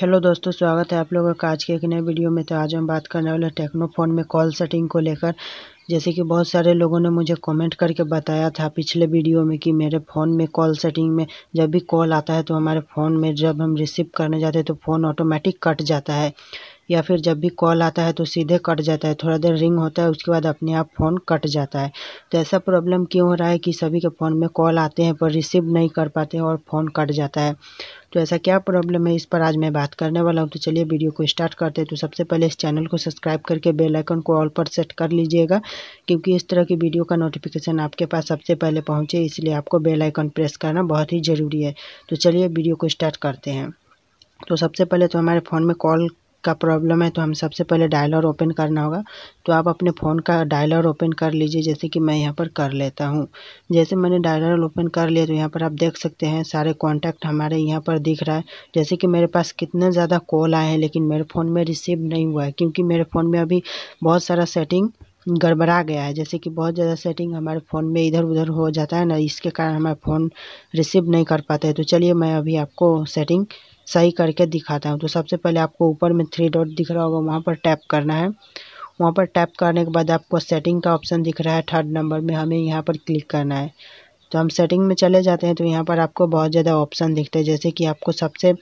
hello दोस्तों स्वागत है आप लोगों का आज के एक नए वीडियो में तो आज हम बात करने वाले टेक्नो फोन में कॉल सेटिंग को लेकर जैसे कि बहुत सारे लोगों ने मुझे कमेंट करके बताया था पिछले वीडियो में कि मेरे फ़ोन में कॉल सेटिंग में जब भी कॉल आता है तो हमारे फ़ोन में जब हम रिसीव करने जाते हैं तो फ़ोन ऑटोमेटिक कट जाता है या फिर जब भी कॉल आता है तो सीधे कट जाता है थोड़ा देर रिंग होता है उसके बाद अपने आप फ़ोन कट जाता है तो ऐसा प्रॉब्लम क्यों हो रहा है कि सभी के फ़ोन में कॉल आते हैं पर रिसीव नहीं कर पाते हैं और फ़ोन कट जाता है तो ऐसा क्या प्रॉब्लम है इस पर आज मैं बात करने वाला हूँ तो चलिए वीडियो को स्टार्ट करते हैं तो सबसे पहले इस चैनल को सब्सक्राइब करके बेल आइकन को ऑल पर सेट कर लीजिएगा क्योंकि इस तरह की वीडियो का नोटिफिकेशन आपके पास सबसे पहले पहुँचे इसलिए आपको बेल आइकन प्रेस करना बहुत ही ज़रूरी है तो चलिए वीडियो को स्टार्ट करते हैं तो सबसे पहले तो हमारे फ़ोन में कॉल का प्रॉब्लम है तो हम सबसे पहले डायलर ओपन करना होगा तो आप अपने फ़ोन का डायलर ओपन कर लीजिए जैसे कि मैं यहाँ पर कर लेता हूँ जैसे मैंने डायलर ओपन कर लिया तो यहाँ पर आप देख सकते हैं सारे कॉन्टैक्ट हमारे यहाँ पर दिख रहा है जैसे कि मेरे पास कितने ज़्यादा कॉल आए हैं लेकिन मेरे फ़ोन में रिसीव नहीं हुआ है क्योंकि मेरे फ़ोन में अभी बहुत सारा सेटिंग गड़बड़ा गया है जैसे कि बहुत ज़्यादा सेटिंग हमारे फ़ोन में इधर उधर हो जाता है ना इसके कारण हमारा फ़ोन रिसीव नहीं कर पाते तो चलिए मैं अभी आपको सेटिंग सही करके दिखाता हूँ तो सबसे पहले आपको ऊपर में थ्री डॉट दिख रहा होगा वहाँ पर टैप करना है वहाँ पर टैप करने के बाद आपको सेटिंग का ऑप्शन दिख रहा है थर्ड नंबर में हमें यहाँ पर क्लिक करना है तो हम सेटिंग में चले जाते हैं तो यहाँ पर आपको बहुत ज़्यादा ऑप्शन दिखते हैं जैसे कि आपको सबसे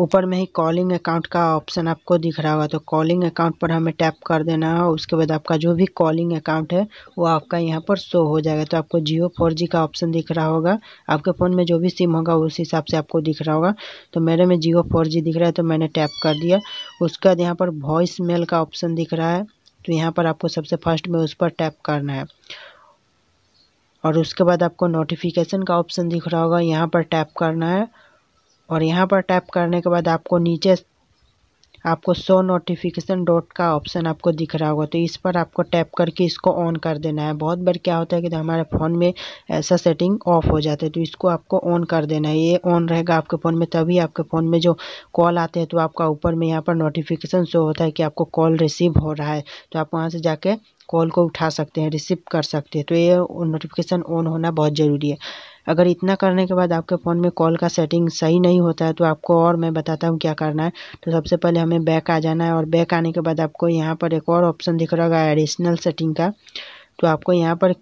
ऊपर में ही कॉलिंग अकाउंट का ऑप्शन आपको दिख रहा होगा तो कॉलिंग अकाउंट पर हमें टैप कर देना है उसके बाद आपका जो भी कॉलिंग अकाउंट है वो आपका यहाँ पर शो हो जाएगा तो आपको जियो फोर जी का ऑप्शन दिख रहा होगा आपके फ़ोन में जो भी सिम होगा उस हिसाब से आपको दिख रहा होगा तो मेरे में जियो फोर जी दिख रहा है तो मैंने टैप कर दिया उसके बाद यहाँ पर वॉइस मेल का ऑप्शन दिख रहा है तो यहाँ पर आपको सबसे फर्स्ट में उस पर टैप करना है और उसके बाद आपको नोटिफिकेशन का ऑप्शन दिख रहा होगा यहाँ पर टैप करना है और यहाँ पर टैप करने के बाद आपको नीचे आपको सो नोटिफिकेशन डॉट का ऑप्शन आपको दिख रहा होगा तो इस पर आपको टैप करके इसको ऑन कर देना है बहुत बार क्या होता है कि हमारे फ़ोन में ऐसा सेटिंग ऑफ हो जाता है तो इसको आपको ऑन कर देना है ये ऑन रहेगा आपके फ़ोन में तभी आपके फ़ोन में जो कॉल आते हैं तो आपका ऊपर में यहाँ पर नोटिफिकेशन शो होता है कि आपको कॉल रिसीव हो रहा है तो आप वहाँ से जाके कॉल को उठा सकते हैं रिसीव कर सकते हैं तो ये नोटिफिकेशन ऑन होना बहुत ज़रूरी है अगर इतना करने के बाद आपके फ़ोन में कॉल का सेटिंग सही नहीं होता है तो आपको और मैं बताता हूँ क्या करना है तो सबसे पहले हमें बैक आ जाना है और बैक आने के बाद आपको यहाँ पर एक और ऑप्शन दिख रहा है एडिशनल सेटिंग का तो आपको यहाँ पर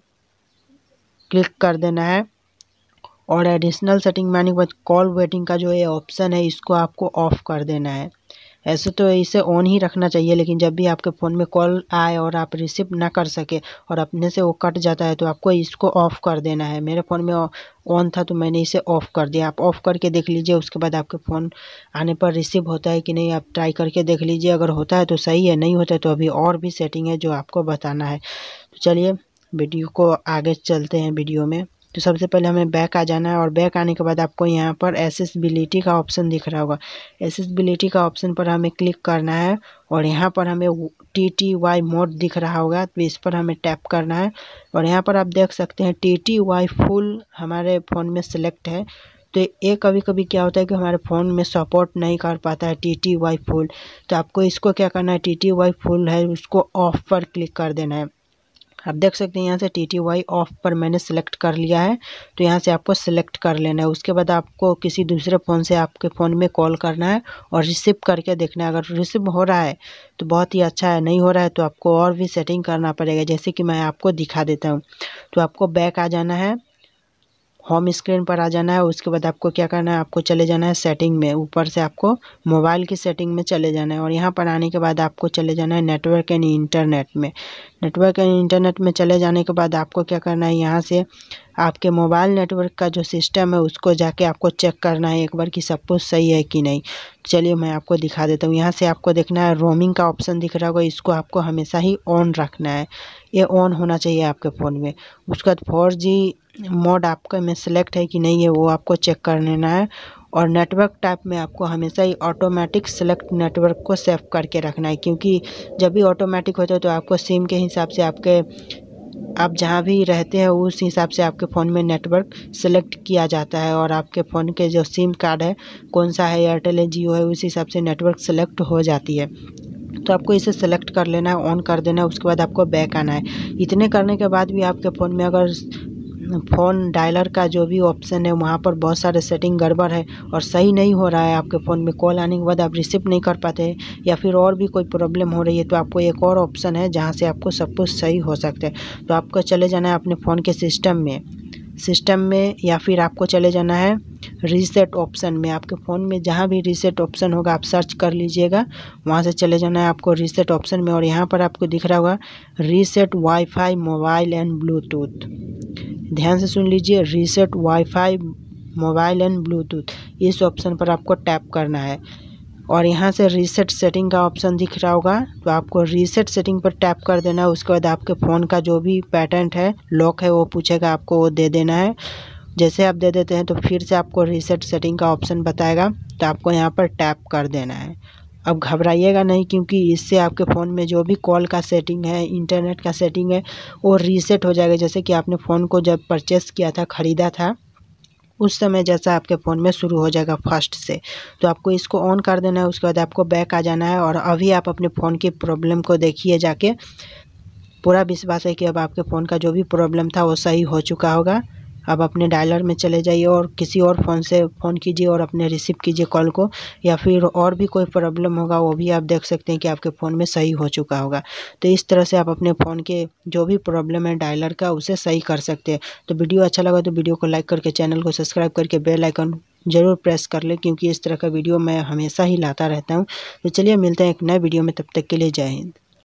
क्लिक कर देना है और एडिशनल सेटिंग माने के बाद कॉल वेटिंग का जो ये ऑप्शन है इसको आपको ऑफ़ कर देना है ऐसे तो इसे ऑन ही रखना चाहिए लेकिन जब भी आपके फ़ोन में कॉल आए और आप रिसीव ना कर सके और अपने से वो कट जाता है तो आपको इसको ऑफ़ कर देना है मेरे फ़ोन में ऑन था तो मैंने इसे ऑफ़ कर दिया आप ऑफ़ करके देख लीजिए उसके बाद आपके फ़ोन आने पर रिसीव होता है कि नहीं आप ट्राई करके देख लीजिए अगर होता है तो सही है नहीं होता है तो अभी और भी सेटिंग है जो आपको बताना है तो चलिए वीडियो को आगे चलते हैं वीडियो में तो सबसे पहले हमें बैक आ जाना है और बैक आने के बाद आपको यहाँ पर एसेसबिलिटी का ऑप्शन दिख रहा होगा एसेसबिलिटी का ऑप्शन पर हमें क्लिक करना है और यहाँ पर हमें टी टी वाई मोड दिख रहा होगा तो इस पर हमें टैप करना है और यहाँ पर आप देख सकते हैं टी टी वाई फुल हमारे फ़ोन में सेलेक्ट है तो ये कभी कभी क्या होता है कि हमारे फ़ोन में सपोर्ट नहीं कर पाता है टी टी वाई फुल तो आपको इसको क्या करना है टी टी वाई फुल है उसको ऑफ पर क्लिक कर देना है आप देख सकते हैं यहाँ से टी टी वाई ऑफ पर मैंने सेलेक्ट कर लिया है तो यहाँ से आपको सेलेक्ट कर लेना है उसके बाद आपको किसी दूसरे फ़ोन से आपके फ़ोन में कॉल करना है और रिसीव करके देखना है अगर रिसीव हो रहा है तो बहुत ही अच्छा है नहीं हो रहा है तो आपको और भी सेटिंग करना पड़ेगा जैसे कि मैं आपको दिखा देता हूँ तो आपको बैक आ जाना है होम स्क्रीन पर आ जाना है उसके बाद आपको क्या करना है आपको चले जाना है सेटिंग में ऊपर से आपको मोबाइल की सेटिंग में चले जाना है और यहाँ पर आने के बाद आपको चले जाना है नेटवर्क एंड इंटरनेट में नेटवर्क एंड इंटरनेट में चले जाने के बाद आपको क्या करना है यहाँ से आपके मोबाइल नेटवर्क का जो सिस्टम है उसको जाके आपको चेक करना है एक बार कि सब कुछ सही है कि नहीं चलिए मैं आपको दिखा देता हूँ यहाँ से आपको देखना है रोमिंग का ऑप्शन दिख रहा होगा इसको आपको हमेशा ही ऑन रखना है ये ऑन होना चाहिए आपके फ़ोन में उसके बाद फोर मोड आपके में सेलेक्ट है कि नहीं है वो आपको चेक कर लेना है और नेटवर्क टाइप में आपको हमेशा ही ऑटोमेटिक सेलेक्ट नेटवर्क को सेव करके रखना है क्योंकि जब भी ऑटोमेटिक होता है तो आपको सिम के हिसाब से आपके आप जहाँ भी रहते हैं उस हिसाब से आपके फ़ोन में नेटवर्क सेलेक्ट किया जाता है और आपके फ़ोन के जो सिम कार्ड है कौन सा है एयरटेल है जियो है उस हिसाब से नेटवर्क सेलेक्ट हो जाती है तो आपको इसे सेलेक्ट कर लेना है ऑन कर देना है उसके बाद आपको बैक आना है इतने करने के बाद भी आपके फ़ोन में अगर फ़ोन डायलर का जो भी ऑप्शन है वहाँ पर बहुत सारे सेटिंग गड़बड़ है और सही नहीं हो रहा है आपके फ़ोन में कॉल आने के बाद आप रिसीव नहीं कर पाते या फिर और भी कोई प्रॉब्लम हो रही है तो आपको एक और ऑप्शन है जहाँ से आपको सब कुछ सही हो सकता है तो आपको चले जाना है अपने फ़ोन के सिस्टम में सिस्टम में या फिर आपको चले जाना है रीसेट ऑप्शन में आपके फ़ोन में जहाँ भी रीसेट ऑप्शन होगा आप सर्च कर लीजिएगा वहाँ से चले जाना है आपको रीसेट ऑप्शन में और यहाँ पर आपको दिख रहा होगा reset wifi mobile and bluetooth ध्यान से सुन लीजिए reset wifi mobile and bluetooth इस ऑप्शन पर आपको टैप करना है और यहाँ से रीसेट सेटिंग का ऑप्शन दिख रहा होगा तो आपको रीसेट सेटिंग पर टैप कर देना है उसके बाद आपके फ़ोन का जो भी पैटर्न है लॉक है वो पूछेगा आपको वो दे देना है जैसे आप दे देते हैं तो फिर से आपको रीसेट सेटिंग का ऑप्शन बताएगा तो आपको यहाँ पर टैप कर देना है अब घबराइएगा नहीं क्योंकि इससे आपके फ़ोन में जो भी कॉल का सेटिंग है इंटरनेट का सेटिंग है वो रीसेट हो जाएगा जैसे कि आपने फ़ोन को जब परचेस किया था ख़रीदा था उस समय जैसा आपके फ़ोन में शुरू हो जाएगा फर्स्ट से तो आपको इसको ऑन कर देना है उसके बाद आपको बैक आ जाना है और अभी आप अपने फ़ोन की प्रॉब्लम को देखिए जाके पूरा विश्वास है कि अब आपके फ़ोन का जो भी प्रॉब्लम था वो सही हो चुका होगा आप अपने डायलर में चले जाइए और किसी और फ़ोन से फ़ोन कीजिए और अपने रिसीव कीजिए कॉल को या फिर और भी कोई प्रॉब्लम होगा वो भी आप देख सकते हैं कि आपके फ़ोन में सही हो चुका होगा तो इस तरह से आप अपने फ़ोन के जो भी प्रॉब्लम है डायलर का उसे सही कर सकते हैं तो वीडियो अच्छा लगा तो वीडियो को लाइक करके चैनल को सब्सक्राइब करके बेल आइकन ज़रूर प्रेस कर लें क्योंकि इस तरह का वीडियो मैं हमेशा ही लाता रहता हूँ तो चलिए मिलते हैं एक नए वीडियो में तब तक के लिए जय हिंद